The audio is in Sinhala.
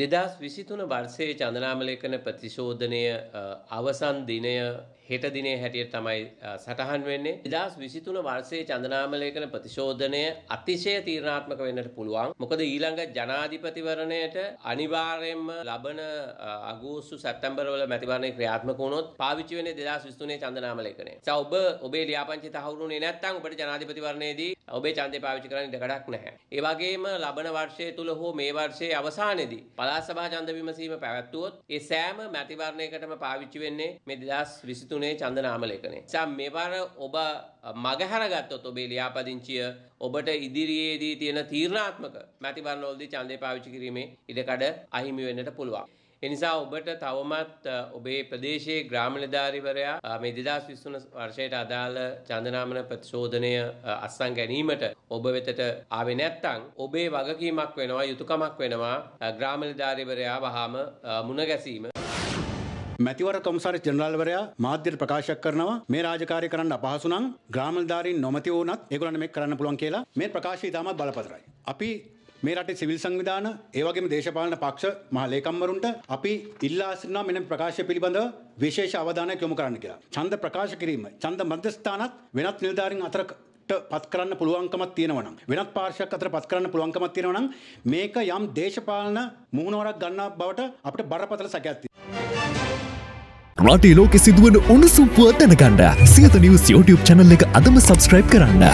දෙදස් විසිතුන වර්සයේ චන්දනාමලේකන ප්‍රතිශෝධනය අවසන් දිනය හෙට දිනේ හැටියට තමයි සටහන් වෙන්නේ දෙදස් විසිතුන වර්සයේ චන්දනාමලේකන ප්‍රතිශෝධනය අතිශය තීරණාත්මක වෙන්නට පුළුවන් මොකද ඊළඟ ජනාධිපතිවරණයට අනිවාර්යෙන්ම ලබන අගෝස්තු සැප්තැම්බර්වල මැතිවරණය ක්‍රියාත්මක වුණොත් පාවිච්චි වෙන්නේ දෙදස් විසිතුනේ චන්දනාමලේකනය සහ ඔබ ඔබේ ලියාපදිංචි තහවුරුනේ නැත්නම් ඔබට ජනාධිපතිවරණයේදී ඔබේ ඡන්දය පාවිච්චි කරන්න ඉඩ කඩක් නැහැ ඒ වගේම ලබන වර්ෂය තුල හෝ මේ වර්ෂයේ අවසානයේදී පළාත් සභා ඡන්ද විමසීම පැවැත්වුවොත් ඒ සෑම මැතිවරණයකටම පාවිච්චි වෙන්නේ මේ 2023 ඡන්ද නාමලේඛනය. නිසා මෙවර ඔබ මගහැරගත්තොත් ඔබේ ලියාපදිංචිය ඔබට ඉදිරියේදී තියෙන තීරණාත්මක මැතිවරණවලදී ඡන්දය පාවිච්චි කිරීමේ ඉඩකඩ අහිමි වෙන්නට පුළුවන්. එනිසා ඔබට තවමත් ඔබේ ප්‍රදේශයේ ග්‍රාම නිලධාරිවරයා මේ 2023 වර්ෂයට අදාළ චන්දනාමන ප්‍රතිශෝධනය අත්සන් ගැනීමට ඔබ වෙතට ආවේ නැත්නම් ඔබේ වගකීමක් වෙනවා යුතුයකමක් වෙනවා ග්‍රාම නිලධාරිවරයා වහාම මුණ ගැසීම මැතිවර කොමසාරි ජනරාල්වරයා මාධ්‍යයට ප්‍රකාශ කරනවා මේ රාජකාරය කරන්න අපහසු නම් ග්‍රාමල්ධාරීන් නොමැති වුණත් ඒගොල්ලන්ට මේක කරන්න පුළුවන් කියලා මේ ප්‍රකාශය ඉතාමත් බලපතරයි. අපි මේ රටේ සිවිල් සංවිධාන ඒ වගේම දේශපාලන පක්ෂ මහ ලේකම්වරුන්ට අපි ඉල්ලා සිටිනවා මෙන්න ප්‍රකාශය පිළිබඳව විශේෂ අවධානයක් යොමු කරන්න කියලා. ඡන්ද ප්‍රකාශ කිරීම ඡන්ද මධ්‍යස්ථානත් වෙනත් නිලධාරීන් අතර පත් කරන්න පුළුවන්කමක් තියෙනවා නම් වෙනත් පාර්ශවයක් අතර පත් කරන්න පුළුවන්කමක් තියෙනවා නම් මේක යම් දේශපාලන මුහුණුවරක් ගන්නා බවට අපිට බරපතල සැකයක් තියෙනවා රටේ ලෝකෙ සිදුවන උණුසුම් පුවත් දැනගන්න සියත නිවුස් YouTube channel එක අදම subscribe කරන්න